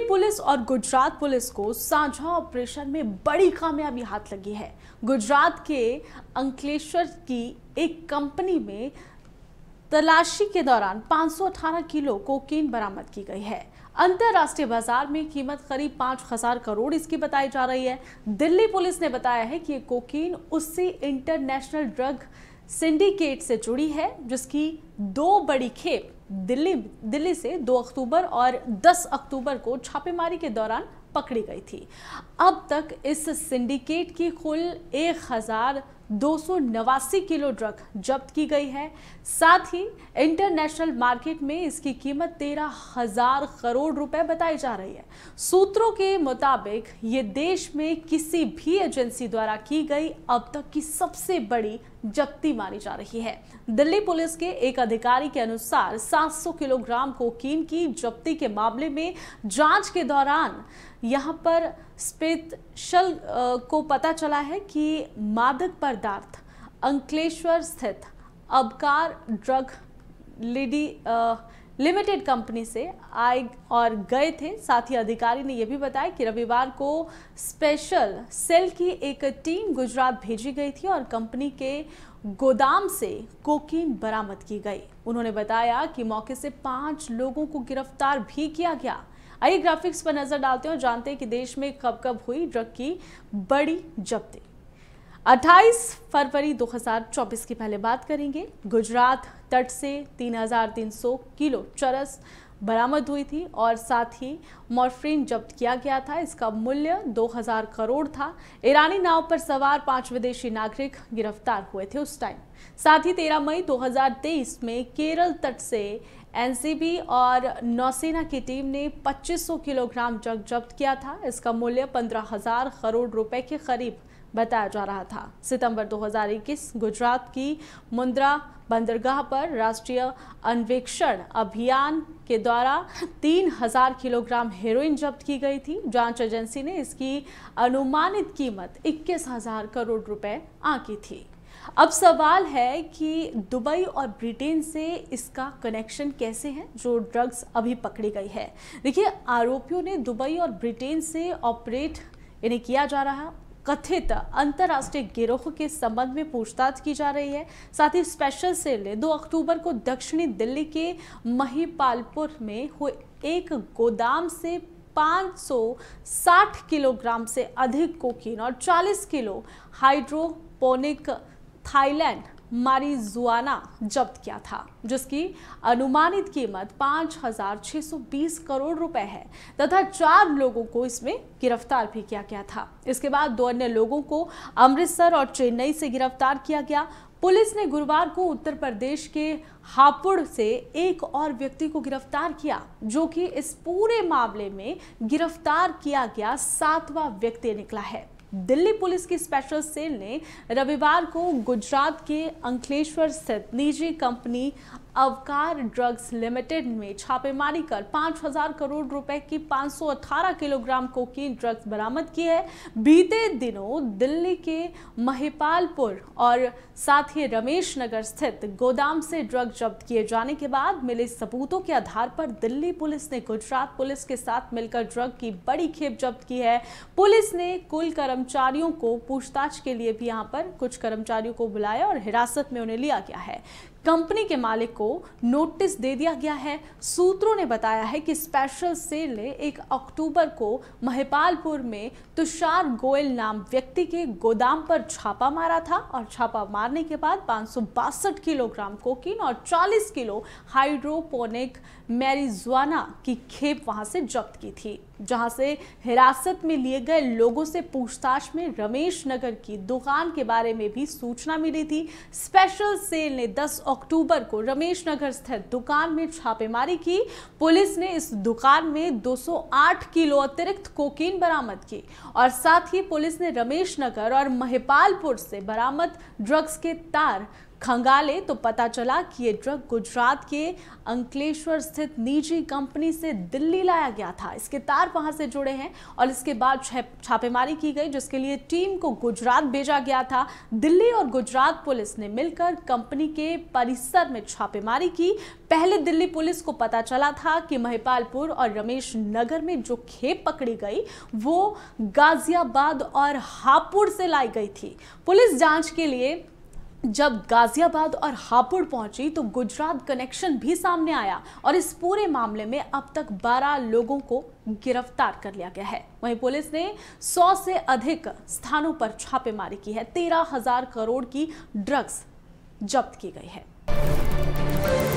Delhi police और Gujarat police को साझा ऑपरेशन में बड़ी कामयाबी हाथ लगी है गुजरात के अंकलेश्वर की एक कंपनी में तलाशी के दौरान 518 किलो कोकीन बरामद की गई है अंतर्राष्ट्रीय बाजार में कीमत करीब पाँच हजार करोड़ इसकी बताई जा रही है दिल्ली पुलिस ने बताया है कि ये कोकीन उससे इंटरनेशनल ड्रग सिंडिकेट से जुड़ी है जिसकी दो बड़ी खेप दिल्ली दिल्ली से 2 अक्टूबर और 10 अक्टूबर को छापेमारी के दौरान पकड़ी गई थी अब तक इस सिंडिकेट की कुल एक किलो ड्रग जब्त की गई है साथ ही इंटरनेशनल मार्केट में इसकी कीमत तेरह हजार करोड़ रुपए बताई जा रही है सूत्रों के मुताबिक ये देश में किसी भी एजेंसी द्वारा की गई अब तक की सबसे बड़ी जब्ती मारी जा रही है दिल्ली पुलिस के एक अधिकारी के अनुसार 700 किलोग्राम कोकीन की जब्ती के मामले में जांच के दौरान यहां पर स्पेशल को पता चला है कि मादक पदार्थ अंकलेश्वर स्थित अबकार ड्रग लेडी लिमिटेड कंपनी से आए और गए थे साथ ही अधिकारी ने यह भी बताया कि रविवार को स्पेशल सेल की एक टीम गुजरात भेजी गई थी और कंपनी के गोदाम से कोकीन बरामद की गई उन्होंने बताया कि मौके से पांच लोगों को गिरफ्तार भी किया गया आई ग्राफिक्स पर नजर डालते हैं और जानते हैं कि देश में कब कब हुई ड्रग की बड़ी जब्ती 28 फरवरी 2024 की पहले बात करेंगे गुजरात तट से 3,300 किलो चरस बरामद हुई थी और साथ ही मॉर्फिन जब्त किया गया था इसका मूल्य 2000 करोड़ था ईरानी नाव पर सवार पांच विदेशी नागरिक गिरफ्तार हुए थे उस टाइम साथ ही 13 मई 2023 में केरल तट से एनसीबी और नौसेना की टीम ने 2500 किलोग्राम जग जब्त किया था इसका मूल्य हजार करोड़ रुपए के करीब बताया जा रहा था सितंबर 2021 गुजरात की मुंद्रा बंदरगाह पर राष्ट्रीय अन्वेक्षण अभियान के द्वारा 3000 किलोग्राम हेरोइन जब्त की गई थी जांच एजेंसी ने इसकी अनुमानित कीमत 21,000 करोड़ रुपए आंकी थी अब सवाल है कि दुबई और ब्रिटेन से इसका कनेक्शन कैसे है जो ड्रग्स अभी पकड़ी गई है देखिए आरोपियों ने दुबई और ब्रिटेन से ऑपरेट इन्हें किया जा रहा कथित अंतर्राष्ट्रीय गिरोह के संबंध में पूछताछ की जा रही है साथ ही स्पेशल सेल ने 2 अक्टूबर को दक्षिणी दिल्ली के महिपालपुर में हुए एक गोदाम से 560 किलोग्राम से अधिक कोकीन और 40 किलो हाइड्रोपोनिक थाईलैंड मारिजुआना जब्त किया था जिसकी अनुमानित कीमत 5,620 करोड़ रुपए है तथा चार लोगों को इसमें गिरफ्तार भी किया गया था इसके बाद दो अन्य लोगों को अमृतसर और चेन्नई से गिरफ्तार किया गया पुलिस ने गुरुवार को उत्तर प्रदेश के हापुड़ से एक और व्यक्ति को गिरफ्तार किया जो कि इस पूरे मामले में गिरफ्तार किया गया सातवां व्यक्ति निकला है दिल्ली पुलिस की स्पेशल सेल ने रविवार को गुजरात के अंकलेश्वर स्थित निजी कंपनी अवकार ड्रग्स लिमिटेड में छापेमारी कर 5000 करोड़ रुपए की 518 किलोग्राम कोकीन ड्रग्स बरामद की है बीते दिनों दिल्ली के महिपालपुर और साथ ही रमेश नगर स्थित गोदाम से ड्रग जब्त किए जाने के बाद मिले सबूतों के आधार पर दिल्ली पुलिस ने गुजरात पुलिस के साथ मिलकर ड्रग की बड़ी खेप जब्त की है पुलिस ने कुल कर्मचारियों को पूछताछ के लिए भी यहाँ पर कुछ कर्मचारियों को बुलाया और हिरासत में उन्हें लिया गया है कंपनी के मालिक को नोटिस दे दिया गया है सूत्रों ने बताया है कि स्पेशल सेल ने एक अक्टूबर को महिपालपुर में तुषार गोयल नाम व्यक्ति के गोदाम पर छापा मारा था और छापा मारने के बाद पाँच किलोग्राम कोकीन और 40 किलो हाइड्रोपोनिक मैरिजुआना की खेप वहां से जब्त की थी जहां से हिरासत में लिए गए लोगों से पूछताछ में रमेश नगर की दुकान के बारे में भी सूचना मिली थी स्पेशल सेल ने 10 अक्टूबर को रमेश नगर स्थित दुकान में छापेमारी की पुलिस ने इस दुकान में 208 किलो अतिरिक्त कोकीन बरामद की और साथ ही पुलिस ने रमेश नगर और महिपालपुर से बरामद ड्रग्स के तार खंगाले तो पता चला कि ये ड्रग गुजरात के अंकलेश्वर स्थित निजी कंपनी से दिल्ली लाया गया था इसके तार वहां से जुड़े हैं और इसके बाद छापेमारी की गई जिसके लिए टीम को गुजरात भेजा गया था दिल्ली और गुजरात पुलिस ने मिलकर कंपनी के परिसर में छापेमारी की पहले दिल्ली पुलिस को पता चला था कि महिपालपुर और रमेश नगर में जो खेप पकड़ी गई वो गाजियाबाद और हापुड़ से लाई गई थी पुलिस जांच के लिए जब गाजियाबाद और हापुड़ पहुंची तो गुजरात कनेक्शन भी सामने आया और इस पूरे मामले में अब तक 12 लोगों को गिरफ्तार कर लिया गया है वहीं पुलिस ने 100 से अधिक स्थानों पर छापेमारी की है तेरह हजार करोड़ की ड्रग्स जब्त की गई है